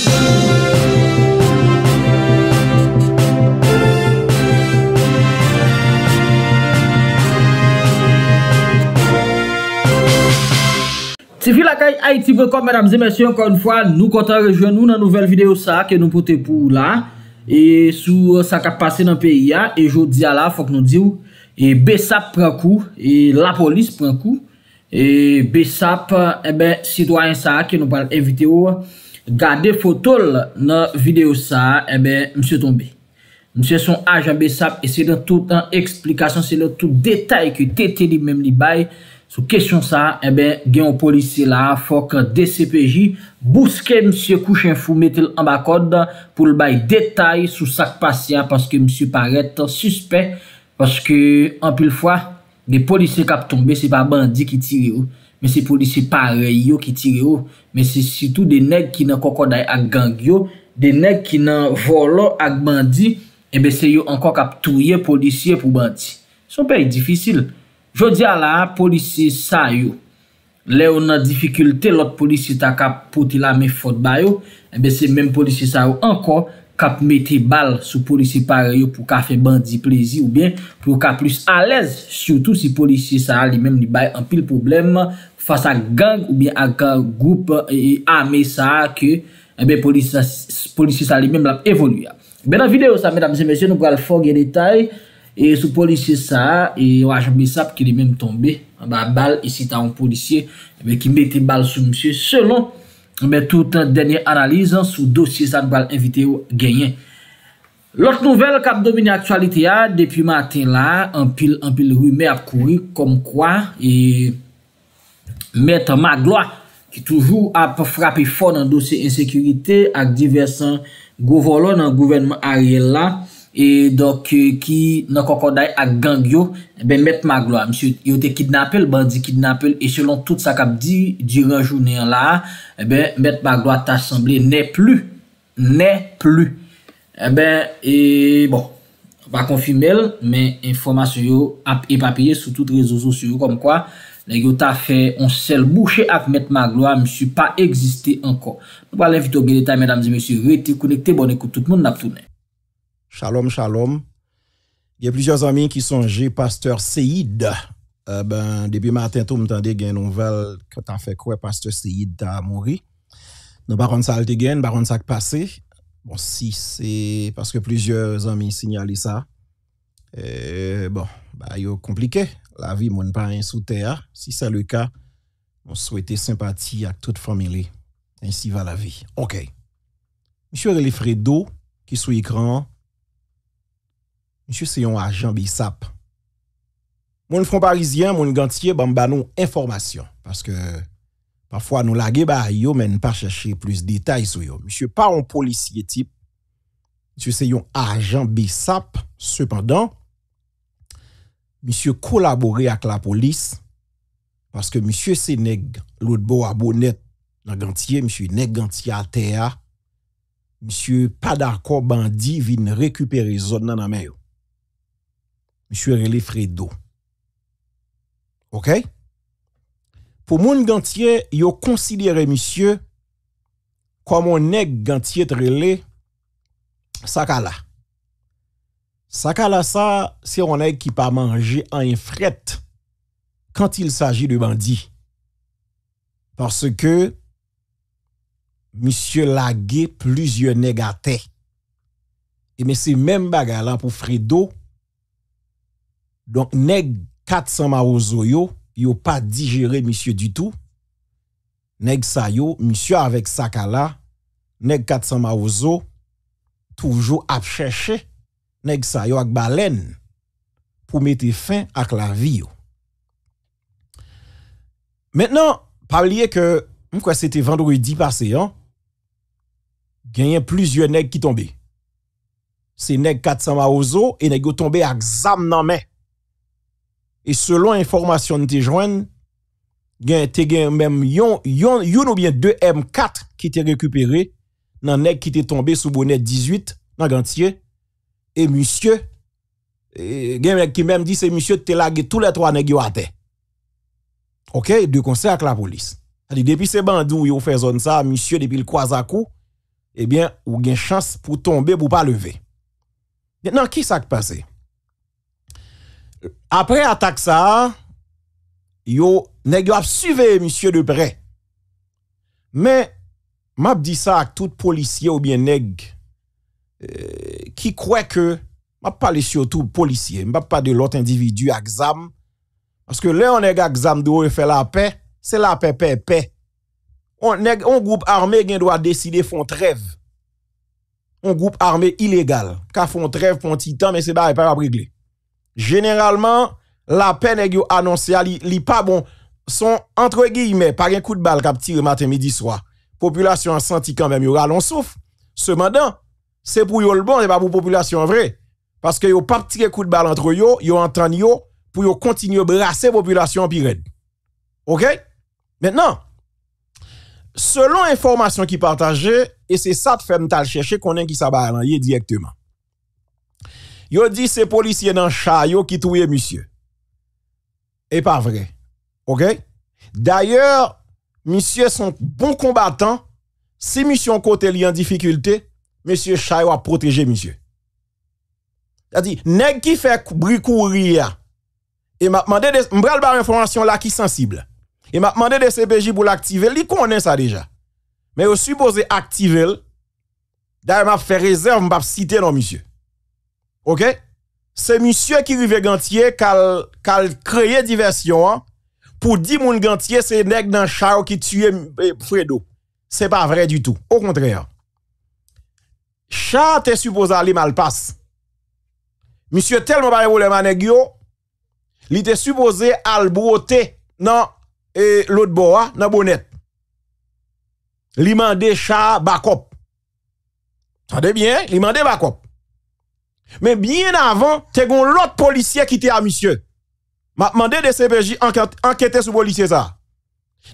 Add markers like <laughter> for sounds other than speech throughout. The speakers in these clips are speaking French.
🎵🎵🎵 Tivi la kay, a iti vekom, mèdam zemesyo, anko an fwa, nou konta rejwen nou nan nouvel videyo sa, ke nou pote pou la E sou sa kap pase nan peyi ya, e jou diya la, fok nou diyo E besap pran ku, e la polis pran ku E besap, ebe, eh sidwa en sa, ke nou pote evite oua Gade fotol nan videyo sa, mse tombe. Mse son ajan besap, se den tout an eksplikasyon, se den tout detay ki tete di men li bay. Sou kesyon sa, eh gen yon polise la, fok DCPJ, buske mse kouchen fou metel an bakod pou l bay detay sou sak pasya paske mse paret suspe, paske an pil fwa, gen polise kap tombe, se pa bandi ki tire ou. Oh. Men se polisi pare yo ki tire yo, men se sitou de neg ki nan kokoday ak gang yo, de neg ki nan volo ak bandi, e enbe se yo ankon kap touye polisiye pou bandi. Son pe yi difisil. Jodi ala, polisi sa yo, le ou nan difikulte lot polisi takap poti la me fote bayo, e enbe se men polisi sa yo ankon, ka pou mette bal sou polisye pare yo pou ka fe bandi plezi ou bien pou ka plus alez Soutou si polisye sa a li menm li bay an pil problem fasa gang ou bien ak a goup ame e, sa a ki polisye sa a li menm lam evoluya Ben an videyo sa medam se mesye nou kwa al fong gen detay e, Sou polisye sa a e, wajanbe sa ap ki li menm tombe Bal isi ta an polisye eh ki mette bal sou msye selon Mwen tout an denye analize an sou dosye san bal invite yo genyen. Lot nouvel kap domini aksualite ya, depi matin la, an pil an pil rume ap kouri kom kwa, e met an magloa ki toujou ap frapi fon an dosye insekurite ak diversan govolon an gouvenman ariel la. E donk e, ki nan koko day ak gang yo eh Ben met maglo a ah, Msyou yo te kidnapel Bandi kidnapel E selon tout sa kap di Di rejounen la eh Ben met maglo a ta asemble ne plu Ne plu E eh ben e bon Va konfirmel Men informasyon yo ap epapye Soutout rezozo syo kom kwa Yo ta fe onsel boucher ak met maglo a Msyou pa egziste ankon Nou palen vito bileta Menam di msyou rete konekte Bon ekout tout moun na ptounen Shalom, shalom. Il y a plusieurs amis qui sont G. Pasteur Seïd. Euh, ben, depuis matin, tout avait une nouvelle quand as fait quoi, Pasteur Seïd a mouru. Nous parlons ça te gain, parlons ça passé. Bon, si c'est parce que plusieurs amis signalaient ça. Euh, bon, bah, compliqué. La vie, mon pas sous terre. Si c'est le cas, on souhaite sympathie à toute famille. Ainsi va la vie. OK. Monsieur Rélifredo, qui sous écran, Monsieur, c'est un agent BISAP. Mon front parisien, mon gantier, bamba nous information. Parce que parfois nous laguer bah yo, mais pas chercher plus de détails sur yo. Monsieur, pas un policier type. Monsieur, c'est un agent BISAP. Cependant, monsieur collaborer avec la police. Parce que monsieur, c'est nèg, l'autre beau abonnet dans gantier, monsieur, nèg gantier terre. Monsieur, pas d'accord, bandit, vient récupérer zone dans la main. Monsieur Relé Fredo. OK? Pour moun gantier, yo considéré monsieur comme un nèg gantier Relé Sakala. Sakala ça, c'est un nèg qui pas manger en fret quand il s'agit de bandit, Parce que monsieur lagué plusieurs tête. Et mais c'est même bagarre là pour Fredo donc, nèg 400 marozo yo, yo pas digéré monsieur du tout. Nèg sa yo, monsieur avec sakala, nèg 400 marozo, toujours à chercher nèg sa yo ak baleine pour mettre fin à la vie Maintenant, pas que que c'était vendredi passé hein. Gagné plusieurs nèg qui tombaient. C'est nèg 400 marozo et nèg yo tombé avec zam nan et selon information qui te y a même yon, ou bien 2 M4 qui te récupéré dans nèg qui t'est tombé sous bonnet 18 dans gantier et monsieur gen qui même dit c'est monsieur te lagué tous les trois nèg yo OK, de concert avec la police. C'est-à-dire depuis ces bandou yo fait zone ça, monsieur depuis le croisakou, eh bien ou une chance pour tomber pour pas lever. Maintenant qui ça qui passé après attaque ça, yo nèg yo a monsieur de près. Mais m'a dit ça à tout policier ou bien nèg euh, qui croit que m'a policiers, surtout policier, m'a pas de l'autre individu à exam parce que là on nèg à exam doit fait la paix, c'est la paix paix paix. On on groupe armé qui doit décider font trêve. On groupe armé illégal, qui font trêve pour un titan, mais c'est pas pas réglé généralement, la peine est annoncée, li, li pas bon, sont entre guillemets, par un coup de balle qui le matin, midi, soir. Population a senti quand même, aura souffre. souffle. Cependant, c'est pour le bon, et pas pour population vrai. Parce que yo pas tiré coup de balle entre yo, yo entend yo, pour continuer à brasser population en pire. OK? Maintenant, selon information qui partagent, et c'est ça que fait m'tal chercher qu'on est qui s'abat directement. Yo dit c'est policier dans chariot qui touye monsieur. Et pas vrai. OK D'ailleurs, monsieur sont bon combattant. Si monsieur côté li en difficulté, monsieur chariot a protégé monsieur. C'est-à-dire nèg qui fait bricourir et m'a demandé de m'bral information là qui sensible. Et m'a demandé de CPJ pour l'activer, il connaît ça déjà. Mais vous supposé activer D'ailleurs, m'a fait réserve, m'a citer non monsieur. OK C'est monsieur qui rive gantier qui qui créer diversion hein. pour dire que gantier c'est nèg dans char qui tué eh, Fredo. C'est pas vrai du tout. Au contraire. Char est supposé aller mal passe. Monsieur tellement pas problème avec yo, il était supposé broter dans et eh, l'autre bois hein, dans bonnet. Li mandé char backup. Attendez bien, li mandé backup. Mais bien avant, tu gon l'autre policier qui était à monsieur. M'a demandé de CPJ enquêter sur policier ça.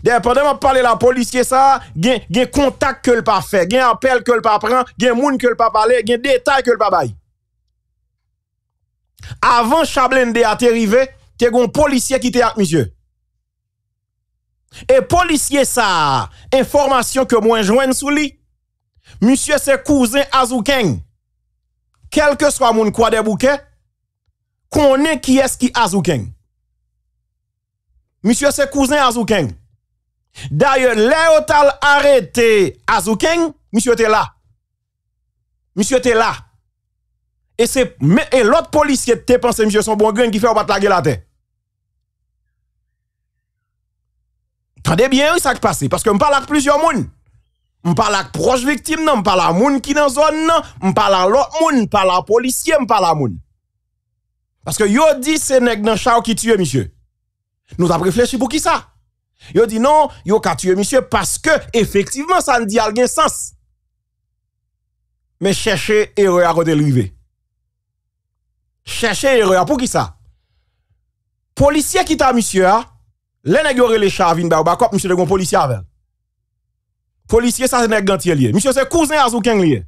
D'ailleurs, pendant que parle la policier ça, gen contact que le pas fait, gen appel que le pas prend, gen moun que le pas parler, gen détail que le pas bail. Avant Chablende a arrivé, un policier qui était à monsieur. Et policier ça, information que moi joigne sous lui. Monsieur c'est cousin Azoukeng quel que soit mon quoi des bouquets, est qui est ce qui Azoukeng. Monsieur c'est cousin Azoukeng. D'ailleurs, Léotal arrêté Azoukeng, monsieur était là. Monsieur était là. Et c'est et l'autre policier te pensé monsieur son bon grain qui fait battre la gueule la terre. Tendez bien ça qui passe parce que je parle avec plusieurs monde m'parle à proche victime, non, m'parle à moun qui dans zone, non, m'parle à l'autre moun, m'parle à policier, m'parle à moun. Parce que yo dit c'est nèg dans char qui tue monsieur. Nous avons réfléchi pour qui ça? Yo dit non, yo ka tué monsieur parce que effectivement ça ne dit aucun sens. Mais cherchez erreur à côté Cherchez erreur pour qui ça? Policier qui t'a monsieur, hein? les nèg yo relé char vin ba cop monsieur de gon policier avec policier ça c'est gantier lié. Monsieur c'est cousin Azoukeng lié.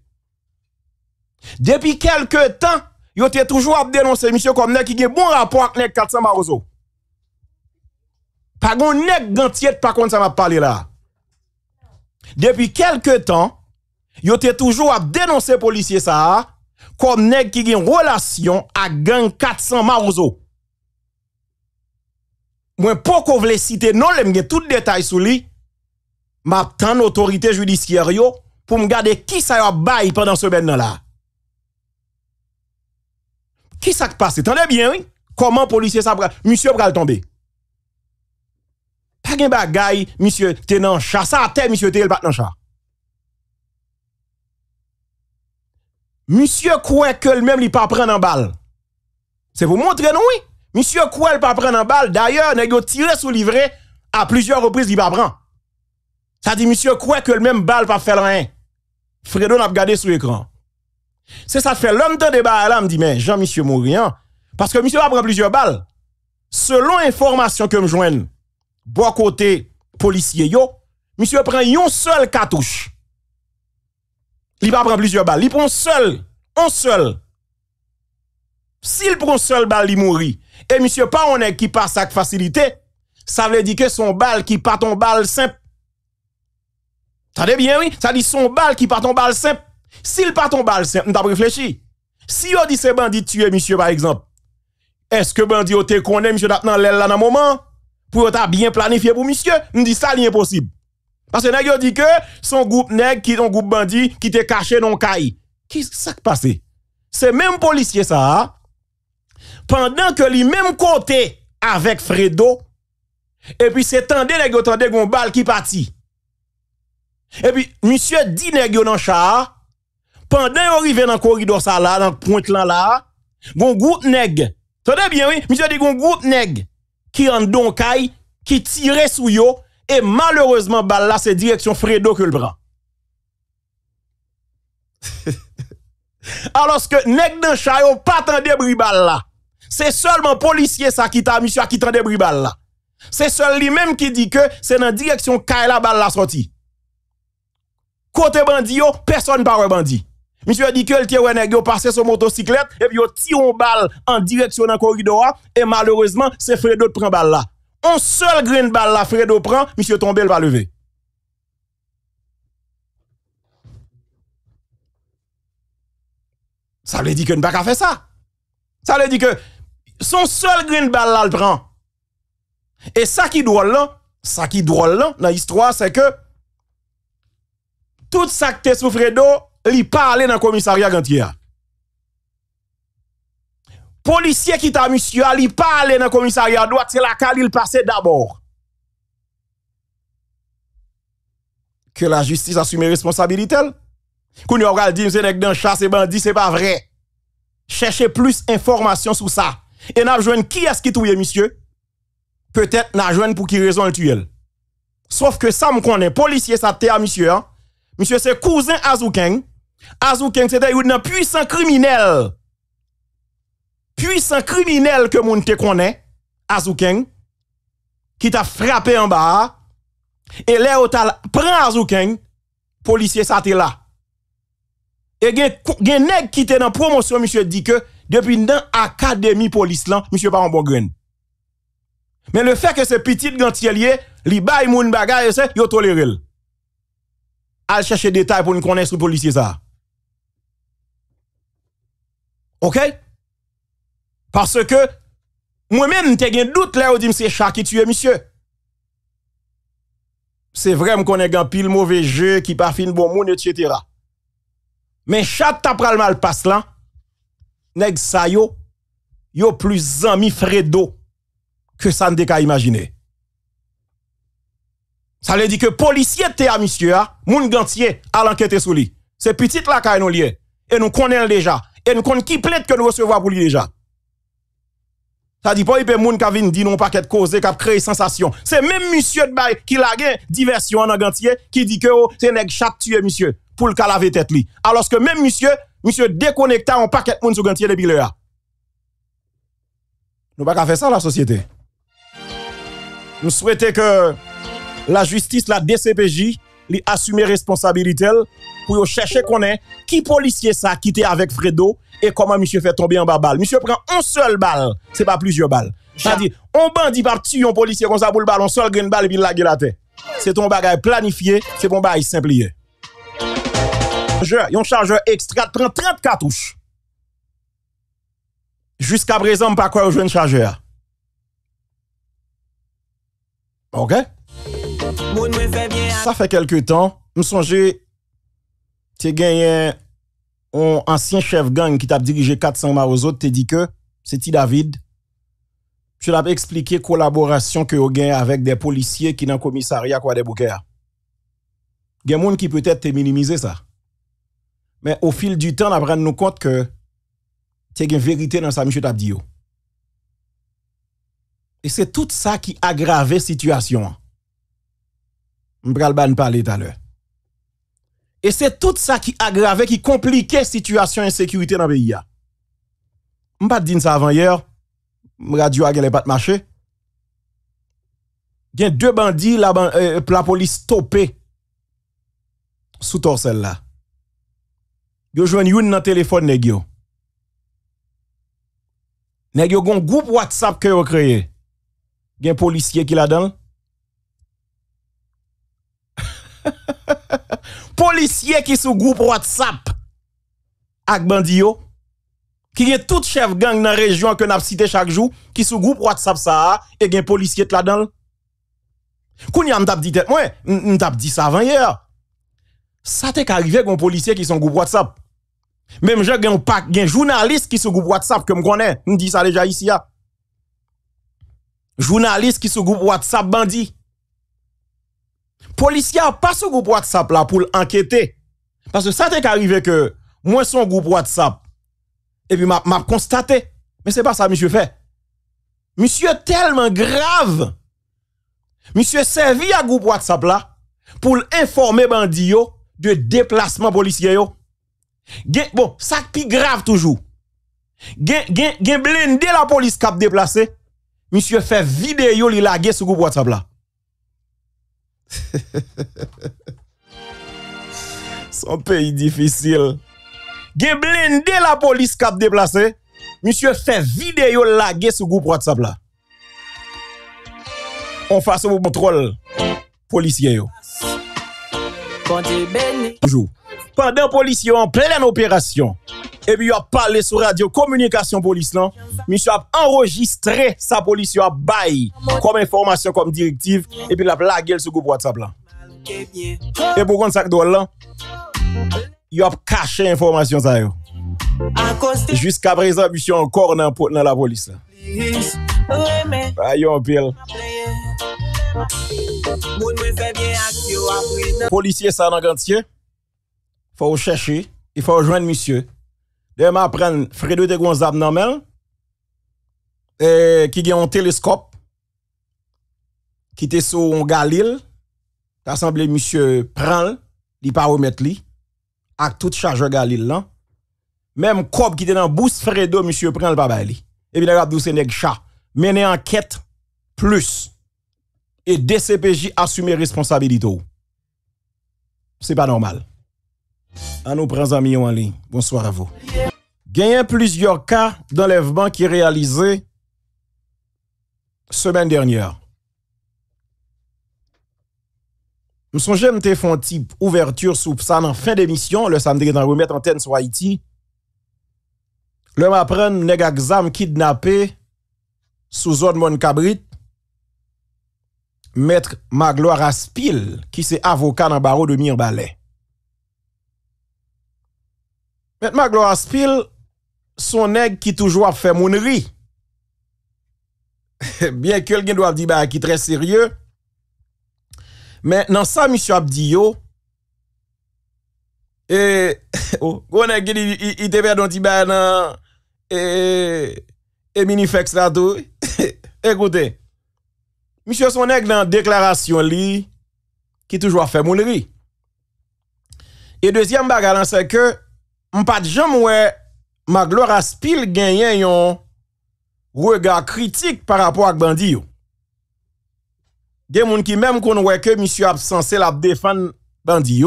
Depuis quelques temps, il était toujours à dénoncer monsieur comme nèg qui a bon rapport avec 400 Marozo. Pas gon nèg gantier par contre ça m'a parlé là. Depuis quelques temps, il était toujours à dénoncer policier ça comme nèg qui a une relation à gang 400 Marozo. Moi, pas qu'on vous citer non, je tout détail sur lui tante, l'autorité judiciaire pour me garder qui ça a bail pendant ce moment là. Qui ça passe Tenez bien oui. Comment policier ça monsieur pral tomber. Pas de bagaille, monsieur t'es dans chat ça terre monsieur t'es pas dans chat. Monsieur croit que le même il pas prendre en balle. C'est pour montrer nous oui. Monsieur croit il pas prendre en balle. D'ailleurs, nèg tiré sur livré à plusieurs reprises il pas prendre. Ça dit, monsieur, quoi que le même balle pas faire rien. Fredo n'a pas gardé sur l'écran. C'est ça fait l'homme de débat là, me dit, mais Jean-Monsieur mourir. parce que monsieur va prendre plusieurs balles. Selon information que me joignent, bon côté policier yo, monsieur prend une seule cartouche. Il va prendre plusieurs balles. Il prend seul, un seul. S'il prend seul balle, il mourit. Et monsieur pas on est qui passe avec facilité, ça veut dire que son balle qui part ton balle simple Tendez bien, oui. Ça dit son bal qui part en balle simple. S'il part en balle simple, avons réfléchi. Si on dit c'est bandit tué, monsieur, par exemple, est-ce que bandit a été connaît, monsieur, dans l'aile là, dans un moment, pour t'a bien planifié pour monsieur? nous dit ça, possible. Parce que nèg dit que son groupe nèg qui un groupe bandit qui te caché dans le caille. Qui ce qui passé C'est même policier ça. Hein? Pendant que lui même côté avec Fredo et puis c'est tendé nèg tendé balle qui partit. Et puis, monsieur dit nèg dans char, pendant yon arrivé dans corridor ça là, dans point là là, gon groupe nèg. Tenez bien, oui, monsieur dit gon groupe nèg qui en doncaille, qui tirait sur yo, et malheureusement, balle là, c'est direction Fredo que le prend. <laughs> Alors que nèg dans le char yon pas tande balle là. C'est seulement policier ça qui t'a monsieur qui de bribal là. C'est seul lui-même qui dit que c'est dans la direction Kaila balle la sortie côté bandit, personne par bandit. Monsieur a dit que le tireur est passé son motocyclette et puis a tire une balle en direction d'un corridor et malheureusement c'est Fredo qui prend la balle là. Un seul grain balle là Fredo prend, monsieur tombe, le va lever. Ça veut dire que ne pas faire ça. Ça veut dire que son seul grain balle là le prend. Et ça qui drôle là, ça qui drôle là dans l'histoire c'est que tout ça que tu souffres d'eau, il parle dans le commissariat Gantier. Policier qui t'a monsieur, il parle dans le commissariat droit, c'est la cale, il d'abord. Que la justice assume responsabilité. Quand on va dire, c'est un chasse et bandit, c'est pas vrai. Cherchez plus d'informations sur ça. Et n'a qui est-ce qui touye, monsieur? Peut-être n'a joué pour qui raison le tuer. Sauf que ça me connaît, policier, ça à monsieur, hein? Monsieur, c'est cousin Azoukeng. Azoukeng, c'était un puissant criminel. Puissant criminel que moun te connaît, Azoukeng, qui t'a frappé en bas. Et là, prend Azoukeng, policier ça t'est là. Et gen nèg qui était dans promotion, monsieur dit que depuis dans académie police là, monsieur pas en bon Mais le fait que ce petit gantier li baille moun c'est yo toléré allez chercher des détails pour nous connaître le policier ça. OK Parce que moi-même t'ai un doute là où dit c'est chat qui tue monsieur. C'est vrai me connais un pile mauvais jeu qui pas fin bon monde etc. Mais chat t'a le mal passe là. Nèg sa yo yo plus ami Fredo que ça ne ka imaginer. Ça veut dire que policier était à monsieur, hein, moun gantier à l'enquête sur lui. C'est petite la qui nous lié. Et nous connaissons déjà. Et nous connaissons qui plaît que nous recevons pour lui déjà. Ça dit pas, il peut moun ka vin dit non paquet causé, qu'a créé sensation. C'est même monsieur de bail qui la gen diversion en gantier, qui dit que oh, c'est nèg chat tué monsieur, pour le calaver tête lui. Alors que même monsieur, monsieur déconnecta un paquet moun sous gantier depuis le a. Nous pas faire ça la société. Nous souhaitons que La justis la DCPJ li asume responsabilitel pou yo chèche konen ki polisye sa kite avèk Fredo e koman misye fè tombi an ba bal. Misye pren an sol bal, se pa plizye bal. Jadid, an bandi partu yon polisye kon sa pou l bal, an sol gen bal bi l lage la te. Se ton bagay planifiye, se pon bagay simpliye. Yon chajer ekstrat pren 30 katouche. Juska prezèm pa kwa yo jwen chajer. Okè? Ça fait quelques temps, me songez, tu gagné un ancien chef gang qui t'a dirigé 400 Tu t'es dit que c'est David. Tu l'as expliqué collaboration que vous avez avec des policiers qui dans commissariat des Il y a des gens qui peut-être te minimisé ça. Mais au fil du temps, on nous compte que tu as une vérité dans ça, monsieur dit. Et c'est tout ça qui aggravait la situation. M'pral ban parler tout à l'heure. Et c'est tout ça qui aggrave, qui compliquait la situation sécurité dans le pays. Je ne pas dire ça avant hier. Radio a pas de marché. Il y a deux bandits, la, euh, la police stoppée sous torsel là. Yo joignent une dans téléphone nèg yo. Nèg yo groupe WhatsApp que vous créé. un policier qui là-dedans, <laughs> Policier qui sous groupe WhatsApp avec qui est tout chef gang dans la région que n'a cité chaque jour qui sous groupe WhatsApp ça et gen policier là-dedans. Kounya m'tap dit tête moi, dit ça avant hier. Ça t'est arrivé gon policier qui sont groupe WhatsApp. Même j'ai un pack, un journaliste qui sous groupe WhatsApp que me connais me dit ça déjà ici. Journaliste qui sous groupe WhatsApp bandi policiers pas ce groupe WhatsApp là pour enquêter. Parce que ça t'est arrivé que moi son groupe WhatsApp et puis m'a constaté mais c'est pas ça monsieur fait. Monsieur tellement grave. Monsieur servi à groupe WhatsApp là pour informer bandits de déplacement policier bon, ça qui grave toujours. Gen, gain blende la police cap déplacé. Monsieur fait vidéo li laguer sur groupe WhatsApp là. <laughs> Son pays difficile. Ge blende la police cap déplacé. Monsieur fait vidéo lage sous groupe WhatsApp là. On fasse au contrôle policier yo. Pendant Pendant en pleine opération epi non? yo ap pale sou radio, komunikasyon polis lan, misyo ap enrojistre sa polis yo ap bayi, kom informasyon kom direktiv, epi yo ap lage l sou gop wad sa plan. Epi pou kon sak do lan, yo ap kache informasyon sa yo. Jus ka prezant, misyo an kor nan pot nan la polis la. Bayon bel. Polisye sa nan gantye, fa ou cheshe, e fa ou jwenn misyo, de ma Fredo Frédéric Gonzab Namel, qui a un télescope, qui était sur un Galil, M. monsieur, prend, il pas remettre lui, avec tout chargeur Galil là. Même Cob qui était dans Bouss Fredo, monsieur, prend va pas Et puis, il a dit, nèg chat. Mener enquête plus. Et DCPJ assume responsabilité. C'est pas normal. À nous prendre amis en ligne. Bonsoir à vous y a plusieurs cas d'enlèvement qui réalisés semaine dernière. Nous j'aime fait un type ouverture sous ça en fin d'émission le samedi dans remettre antenne sur Haïti. Le m'apprendre nèg exam kidnappé sous zone mon cabrit. Maître Magloire Aspil qui c'est avocat dans le barreau de Mirbalet. Maître Magloire Aspil son nèg qui toujours fait mounerie. <laughs> Bien que quelqu'un doit dire bah, qui très sérieux. Mais dans ça, monsieur Abdi, yo, et, <laughs> oh, on a dit, il te perd un petit dans, et, et minifex là tout. <laughs> Écoutez, monsieur son nèg dans déclaration li, qui toujours fait mounerie. Et deuxième bagarre, c'est que, pas de jamais Ma Magloire Aspil genyen yon regard critique par rapport à bandi yo. Gen moun ki même qu'on voit que monsieur a censé la défendre bandi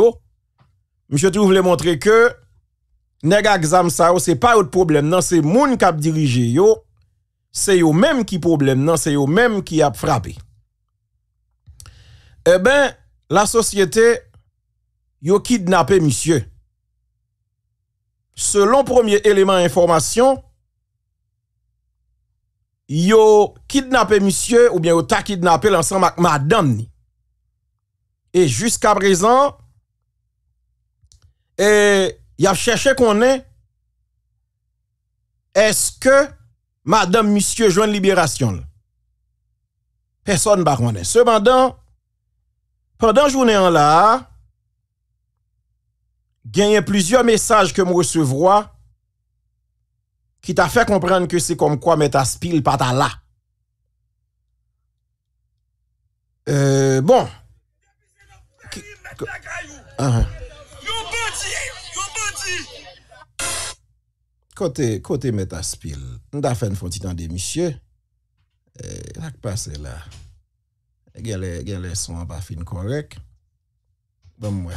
Monsieur trouve le montrer que nèg exam ça c'est pas autre problème non c'est moun a dirige yo. C'est yo même qui problème non c'est yo même qui a frappé. Eh ben la société yo kidnappé monsieur selon premier élément information, yo kidnappé monsieur ou bien yo a kidnappé l'ensemble madame Et jusqu'à présent, et y a cherché qu'on est, est-ce que madame monsieur joint libération? Personne ne connaît. Cependant, pendant journée en là, Gagné plusieurs messages que me recevoir qui t'a fait comprendre que c'est comme quoi mais à spile pas ta là. Euh, bon. Ah, ah. Côté, côté Metaspil, on avons fait une petite temps monsieur. Euh, là, passé là. Il y a les sons pas fin correct. Bon, moi.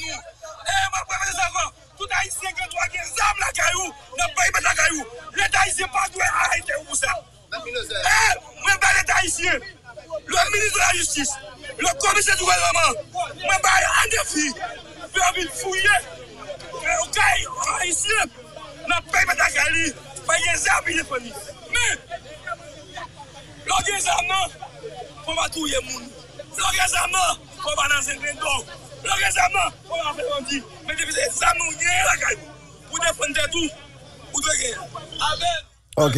eh Et ma préférée, Tout haïtien qui a des armes la caillou, n'a pas eu de la caillou. L'État pas doué arrêter pour ça. Eh, moi, pas l'État Le ministre de la Justice, le commissaire du gouvernement, moi, pas un défi. vais fouiller. Eh, haïtien, n'a pas eu de la caillou, pas Mais, l'on on va tout le monde. L'on on va dans le Ok,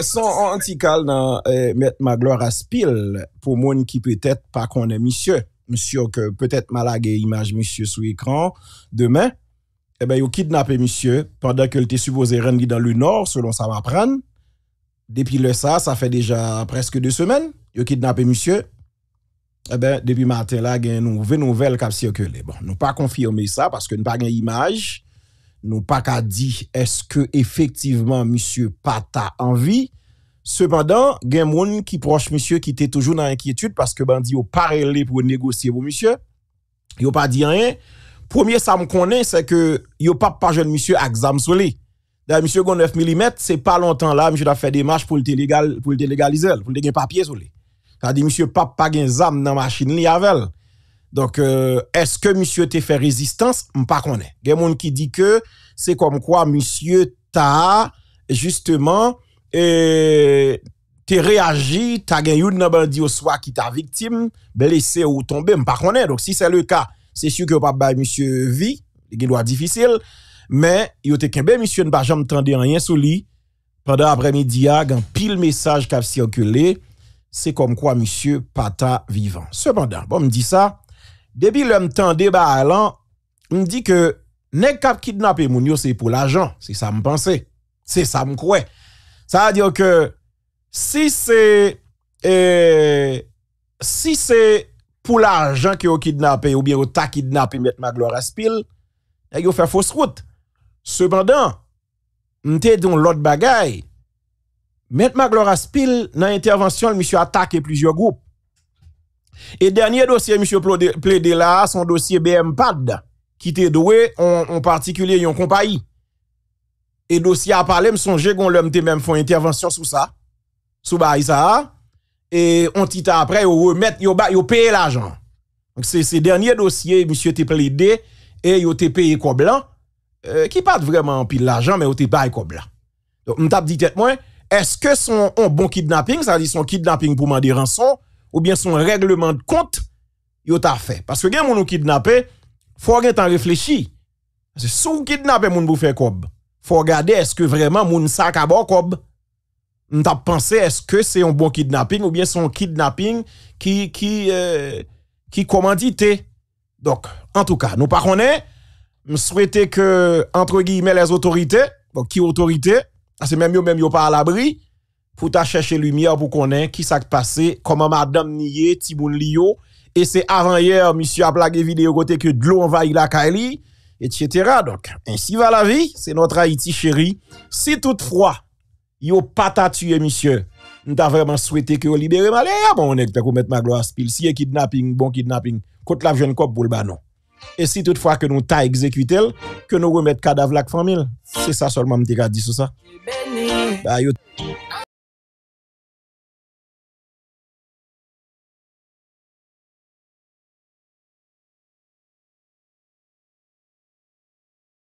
son on an mettre ma à mè pour fè zaman qui peut-être ou te monsieur monsieur peut te gen. Amen. Ok. Son monsieur demain eh, demain il Aspil kidnappé Monsieur pendant que était supposé rendre dans le nord, selon ça m'apprenne Depuis le ça, ça fait déjà presque deux semaines. a kidnappé monsieur, eh ben, depuis matin, là, il y a une nouvelle nouvelle qui a circulé. Bon, nous pas confirmé ça parce que nous pas une image. Nous pas qu'à dire est-ce que effectivement monsieur Pata en vie. Cependant, il y a gens qui proche monsieur qui était toujours dans l'inquiétude parce que bandi au parlé pour négocier pour monsieur. Yo pas dit rien. Premier ça me connaît c'est que a pas pas jeune monsieur exam solé. D'ailleurs monsieur gon 9 mm, c'est pas longtemps là, monsieur a fait des marches pour le légaliser, pour le papier solé cest à monsieur Pape pas zam machine li Donc, euh, est-ce que monsieur te fait résistance? M'pas a Des moun qui dit que c'est comme quoi monsieur ta, justement, euh, te réagi, ta gen youn nan bandi ou qui ta victime, blessé ou tombé, m'pas pas. Donc, si c'est le cas, c'est sûr que pape vit monsieur vie, gen loi difficile, mais yo kembe monsieur ne pas jamais rien sur lui. Pendant après-midi, a gen pile message qui a circulé c'est comme quoi monsieur pata vivant. Cependant, bon me dit ça, depuis le temps débat allant, me dit que nèg cap kidnapper moun yo c'est pour l'argent, c'est ça me pensait. C'est ça me croit. Ça veut dire que si c'est euh, si c'est pour l'argent que au kidnappé ou bien au ta kidnappé mettre ma gloire à spil, yo fait fausse route. Cependant, m'te dans l'autre bagaille Maintenant, Magloras Spil, dans l'intervention, monsieur attaqué plusieurs groupes. Et dernier dossier, monsieur plaidé là, son dossier BMPAD, qui était doué en, particulier une compagnie. Et dossier à parler, me songe qu'on l'homme même font intervention sur ça, sur ça, et on tita après, il remet, yo paye l'argent. Donc c'est ces dernier dossier, monsieur te plaidé, et il te payé quoi euh, blanc, qui pas vraiment pile l'argent, mais il te payé quoi blanc. Donc, m'tap dit tête moins, est-ce que son bon kidnapping, ça dit son kidnapping pour dire rançon ou bien son règlement de compte? yo ta que Paske gen moun ou réfléchir. C'est gen tan que kidnappé sou faire moun Il faut kob, est gade que vraiment moun sa kabo kob. pensé, est-ce que c'est un bon kidnapping, ou bien son kidnapping qui qui euh, qui en tout Donc, en tout cas, nous que que, entre guillemets, les autorités, qui autorités? Parce même yo, même yon pas à l'abri, pour ta chercher lumière pour connaître qui s'est passé, comment madame nié, Timoun Lio, et c'est avant hier, monsieur a plagué vidéo côté que de l'eau envahit la Kaili, etc. Donc, ainsi va la vie, c'est notre Haïti chérie. Si toutefois, yo pas t'a tué, monsieur, nous t'a vraiment souhaité que vous libérez Maléa. Ah, bon, on est mettre ma gloire à Si y kidnapping, bon kidnapping, contre la jeune cop pour le banon. Et si toutefois que nous t'a exécuté, que nous remettons cadavre la famille. C'est ça seulement que je dis sur ça.